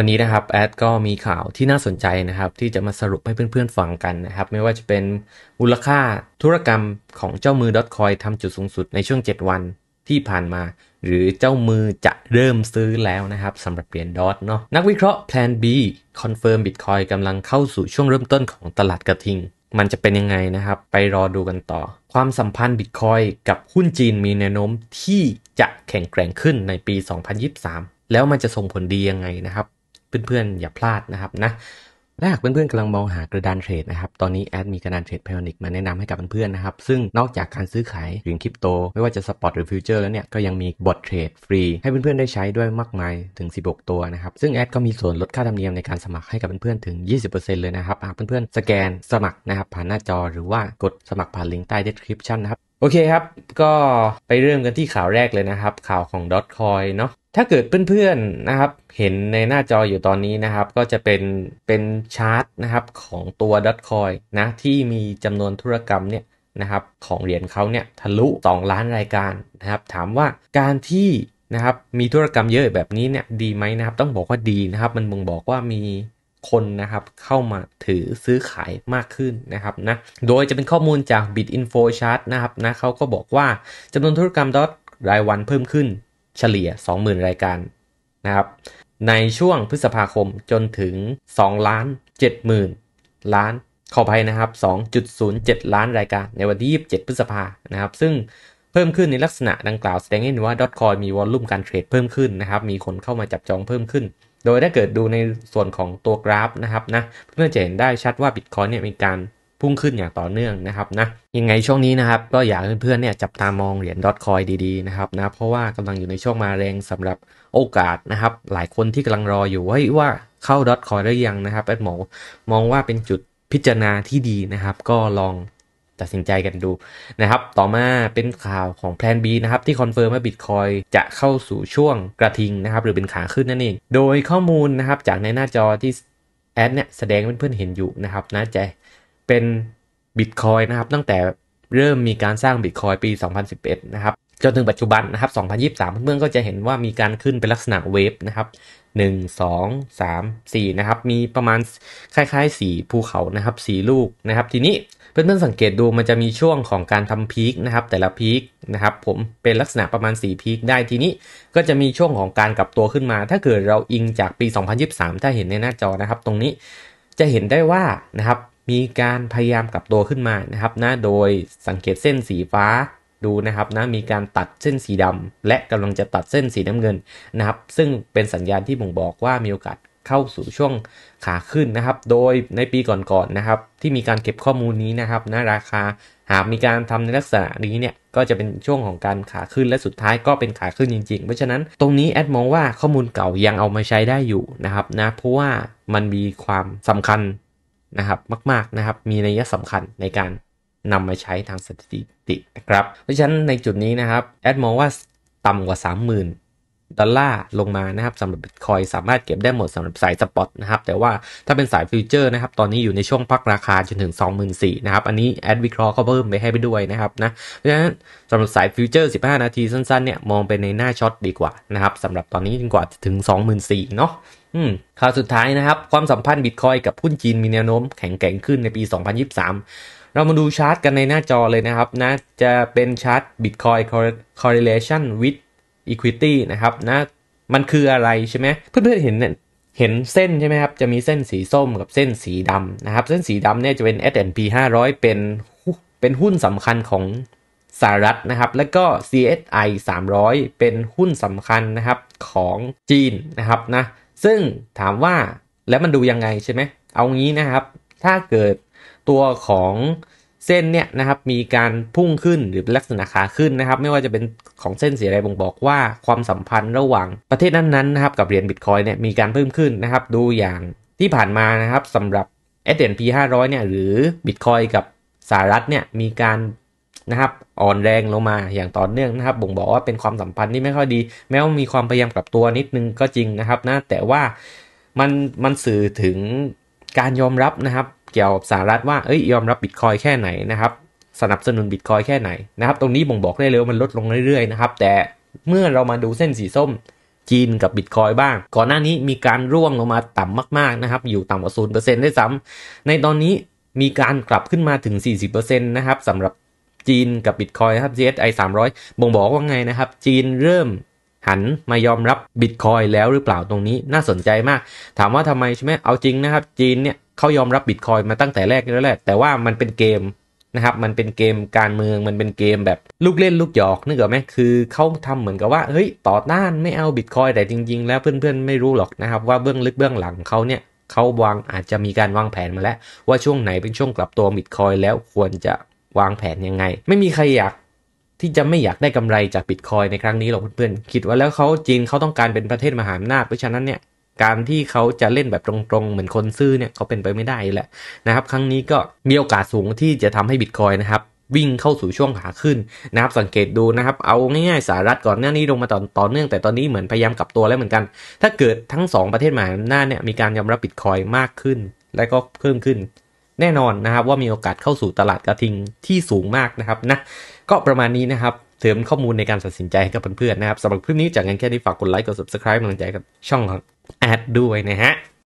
วันนี้นะครับ แอดก็มีข่าวที่น่าสนใจนะครับ ที่จะมาสรุปให้เพื่อนๆฟังกันนะครับไม่ว่าจะเป็นมูลค่าธุรกรรมของเจ้ามือดอทคอยทำจุดสูงสุด ในช่วง 7 วันที่ผ่านมา หรือเจ้ามือจะเริ่มซื้อแล้วนะครับสำหรับเหรียญดอทเนาะนักวิเคราะห์ Plan B คอนเฟิร์มบิตคอยกำลังเข้าสู่ช่วงเริ่มต้นของตลาดกระทิง มันจะเป็นยังไงนะครับ ไปรอดูกันต่อ ความสัมพันธ์บิตคอยกับหุ้นจีนมีแนวโน้มที่จะแข็งแกร่งขึ้นในปี 2023 แล้วมันจะส่งผลดียังไงนะครับเพื่อนๆอย่าพลาดนะครับนะถ้าหากเพื่อนๆกำลังมองหากระดานเทรดนะครับ ตอนนี้แอดมีกระดานเทรดพพยอนิกมาแนะนำให้กับเพื่อนๆนะครับ ซึ่งนอกจากการซื้อขายเหรียญคริปโตไม่ว่าจะสปอตหรือฟิวเจอร์แล้วเนี่ยก็ยังมีบอทเทรดฟรีให้เพื่อนๆได้ใช้ด้วยมากมายถึง 16 ตัวนะครับ ซึ่งแอดก็มีส่วนลดค่าธรรมเนียมในการสมัครให้กับเพื่อนๆถึง 20%เลยนะครับหากเพื่อนๆ สแกนสมัครนะครับ ผ่านหน้าจอหรือว่ากดสมัครผ่านลิงก์ใต้เดสคริปชันนะครับ โอเคครับ ก็ไปเริ่มกันที่ข่าวแรกเลยนะครับข่าวของ d o t c o i เนาะถ้าเกิดเพื่อนๆนะครับเห็นในหน้าจออยู่ตอนนี้นะครับ ก็จะเป็นเป็นชาร์ตนะครับของตัวดอทคอยนะที่มีจำนวนธุรกรรมเนี่ยนะครับของเหรียญเขาเนี่ยทะลุ 2 ล้านรายการนะครับถามว่าการที่นะครับมีธุรกรรมเยอะแบบนี้เนี่ยดีไหมนะครับ ต้องบอกว่าดีนะครับ มันบ่งบอกว่ามีคนนะครับเข้ามาถือซื้อขายมากขึ้นนะครับนะโดยจะเป็นข้อมูลจาก Bit Info Chart นะครับนะเขาก็บอกว่าจำนวนธุรกรรมดอทรายวันเพิ่มขึ้นเฉลี่ย 20,000 รายการนะครับ ในช่วงพฤษภาคมจนถึง2ล้าน70,000 ล้านขออภัยนะครับ 2.07 ล้านรายการในวันที่ 27 พฤษภานะครับ ซึ่งเพิ่มขึ้นในลักษณะดังกล่าวแสดงให้เห็นว่า ดอทคอยมีวอลลุ่มการเทรดเพิ่มขึ้นนะครับ มีคนเข้ามาจับจองเพิ่มขึ้น โดยถ้าเกิดดูในส่วนของตัวกราฟนะครับนะเพื่อนจะเห็นได้ชัดว่าบิตคอยเนี่ยมีการพุ่งขึ้นอย่างต่อเนื่องนะครับนะยังไงช่วงนี้นะครับ ก็อยากเพื่อนๆเนี่ยจับตามองเหรียญดอทคอยดีๆนะครับนะเพราะว่ากำลังอยู่ในช่วงมาแรงสำหรับโอกาสนะครับหลายคนที่กำลังรออยู่ว่าว่าเข้าดอทคอยหรือยังนะครับแอดหมอมองว่าเป็นจุดพิจารณาที่ดีนะครับ ก็ลองตัดสินใจกันดูนะครับต่อมาเป็นข่าวของแพลน B นะครับ ที่คอนเฟิร์มว่าบิตคอยจะเข้าสู่ช่วงกระทิงนะครับหรือเป็นขาขึ้นนั่นเองโดยข้อมูลนะครับจากในหน้าจอที่แอดเนี่ยแสดงเพื่อนๆเห็นอยู่นะครับนะจะเป็นบิตคอยนะครับ ตั้งแต่เริ่มมีการสร้างบิตคอยปี 2011 นะครับ จนถึงปัจจุบันนะครับ2023เพื่อนๆก็จะเห็นว่ามีการขึ้นเป็นลักษณะเวฟนะครับ 1 2 3 4นะครับ มีประมาณคล้ายๆสีภูเขานะครับสีลูกนะครับทีนี้ เพื่อนๆสังเกตดูมันจะมีช่วงของการทำพีคนะครับ แต่ละพีคนะครับ ผมเป็นลักษณะประมาณ4พีคได้ทีนี้ก็จะมีช่วงของการกลับตัวขึ้นมา ถ้าเกิดเราอิงจากปี 2023 ถ้าเห็นในหน้าจอนะครับ ตรงนี้จะเห็นได้ว่านะครับมีการพยายามกลับตัวขึ้นมานะครับนะ โดยสังเกตเส้นสีฟ้าดูนะครับนะ มีการตัดเส้นสีดำ และกำลังจะตัดเส้นสีน้ำเงินนะครับ ซึ่งเป็นสัญญาณที่บ่งบอกว่ามีโอกาสเข้าสู่ช่วงขาขึ้นนะครับ โดยในปีก่อนๆนนะครับ ที่มีการเก็บข้อมูลนี้นะครับนะ ราคาหากมีการทำในลักษณะนี้เนี่ยก็จะเป็นช่วงของการขาขึ้นและสุดท้ายก็เป็นขาขึ้นจริง ๆ เพราะฉะนั้นตรงนี้แอดมองว่าข้อมูลเก่ายังเอามาใช้ได้อยู่นะครับนะ เพราะว่ามันมีความสำคัญนะครับ มาก ๆ นะครับ มีนัยสำคัญในการนำมาใช้ทางสถิตินะครับ เพราะฉะนั้นในจุดนี้นะครับแอดมองว่าต่ำกว่า 30,000ดอลลาร์ลงมานะครับสำหรับบิตคอยสามารถเก็บได้หมดสำหรับสายสปอตนะครับแต่ว่าถ้าเป็นสายฟิวเจอร์นะครับตอนนี้อยู่ในช่วงพักราคา จนถึง 24,000นะครับอันนี้แอดวิเคราะห์ก็เพิ่มไปให้ไปด้วยนะครับนะเพราะฉะนั้นสำหรับสายฟิวเจอร์ 15 นาทีสั้นๆเนี่ยมองไปในหน้าช็อตดีกว่านะครับสำหรับตอนนี้ดีกว่าถึง 24,000เนาะข่าวสุดท้ายนะครับความสัมพันธ์บิตคอยกับหุ้นจีนมีแนวโน้มแข็งแกร่งขึ้นในปี 2023 เรามาดูชาร์ตกันในหน้าจอเลยนะครับนะจะเป็นชาร์ตบิตคอย correlation with Equity นะครับนะมันคืออะไรใช่ไหมเพื่อนๆเห็นเห็นเส้นใช่ไหมครับจะมีเส้นสีส้มกับเส้นสีดำนะครับ เส้นสีดำเนี่ยจะเป็น S&P 500เป็นเป็นหุ้นสำคัญของสหรัฐนะครับ แล้วก็ CSI 300 เป็นหุ้นสำคัญนะครับของจีนนะครับนะซึ่งถามว่าแล้วมันดูยังไงใช่ไหมเอางี้นะครับ ถ้าเกิดตัวของเส้นเนี่ยนะครับมีการพุ่งขึ้นหรือเ็ลักษณะขาขึ้นนะครับ ไม่ว่าจะเป็นของเส้นสีอะไรบ่งบอกว่าความสัมพันธ์ระหว่างประเทศนั้นๆนะครับกับเหรียญบิตคอยเนี่ยมีการเพิ่มขึ้นนะครับ ดูอย่างที่ผ่านมานะครับสำหรับเเอดนาร้อยเนี่ยหรือบิตคอยกับสหรัฐเนี่ยมีการนะครับอ่อนแรงลงมาอย่างต่อเนื่องนะครับ บ่งบอกว่าเป็นความสัมพันธ์ที่ไม่ค่อยดี แม้ว่ามีความพยายามกลับตัวนิดนึงก็จริงนะครับนะแต่ว่ามันมันสื่อถึงการยอมรับนะครับเกี่ยวกับสหรัฐว่าเอ้ยยอมรับบิตคอยแค่ไหนนะครับ สนับสนุนบิตคอยแค่ไหนนะครับตรงนี้บ่งบอกได้เลยว่ามันลดลงเรื่อยๆนะครับแต่เมื่อเรามาดูเส้นสีส้มจีนกับบิตคอยบ้าง ก่อนหน้านี้มีการร่วงลงมาต่ำมากๆนะครับอยู่ต่ำกว่าศูนย์เปอร์เซ็นต์ได้ซ้ำในตอนนี้มีการกลับขึ้นมาถึง 40%นต์นะครับสำหรับจีนกับบิตคอยครับ GSI 300บ่งบอกว่าไงนะครับจีนเริ่มันมายอมรับบิตคอยแล้วหรือเปล่าตรงนี้น่าสนใจมาก ถามว่าทำไมใช่ไหมเอาจริงนะครับ จีนเนี่ยเขายอมรับบิตคอยมาตั้งแต่แรกแล้วแหละแต่ว่ามันเป็นเกมนะครับมันเป็นเกมการเมืองมันเป็นเกมแบบลูกเล่นลูกหยอกนึกออกไหมคือเขาทำเหมือนกับว่า เฮ้ยต่อต้านไม่เอาบิตคอยแต่จริง ๆ แล้วเพื่อนๆไม่รู้หรอกนะครับว่าเบื้องลึกเบื้องหลังเขาเนี่ยเขาวางอาจจะมีการวางแผนมาแล้ว ว่าช่วงไหนเป็นช่วงกลับตัวบิตคอยแล้วควรจะวางแผนยังไง ไม่มีใครอยากที่จะไม่อยากได้กำไรจากบิตคอยในครั้งนี้หรอกเพื่อนๆ คิดว่าแล้วเขาจีนเขาต้องการเป็นประเทศมหาอำนาจเพราะฉะนั้นเนี่ย การที่เขาจะเล่นแบบตรงๆเหมือนคนซื้อเนี่ยเขาเป็นไปไม่ได้แหละนะครับ ครั้งนี้ก็มีโอกาสสูงที่จะทำให้บิตคอยนะครับ วิ่งเข้าสู่ช่วงขาขึ้นนะครับสังเกตดูนะครับเอาง่ายๆสหรัฐก่อนหน้านี้ลงมาต่อต่อเนื่องแต่ตอนนี้เหมือนพยายามกลับตัวแล้วเหมือนกัน ถ้าเกิดทั้ง 2 ประเทศมหาอำนาจเนี่ยมีการยอมรับบิตคอยมากขึ้น และก็เพิ่มขึ้น แน่นอนนะครับ ว่ามีโอกาสเข้าสู่ตลาดกระทิงที่สูงมากนะครับนะก็ประมาณนี้นะครับเสริมข้อมูลในการตัดสินใจให้กับเพื่อนๆนะครับสำหรับคลิปนี้จากงานแค่นี้ฝากกดไลค์กด subscribe กำลังใจกับช่องของแอดด้วยนะฮะ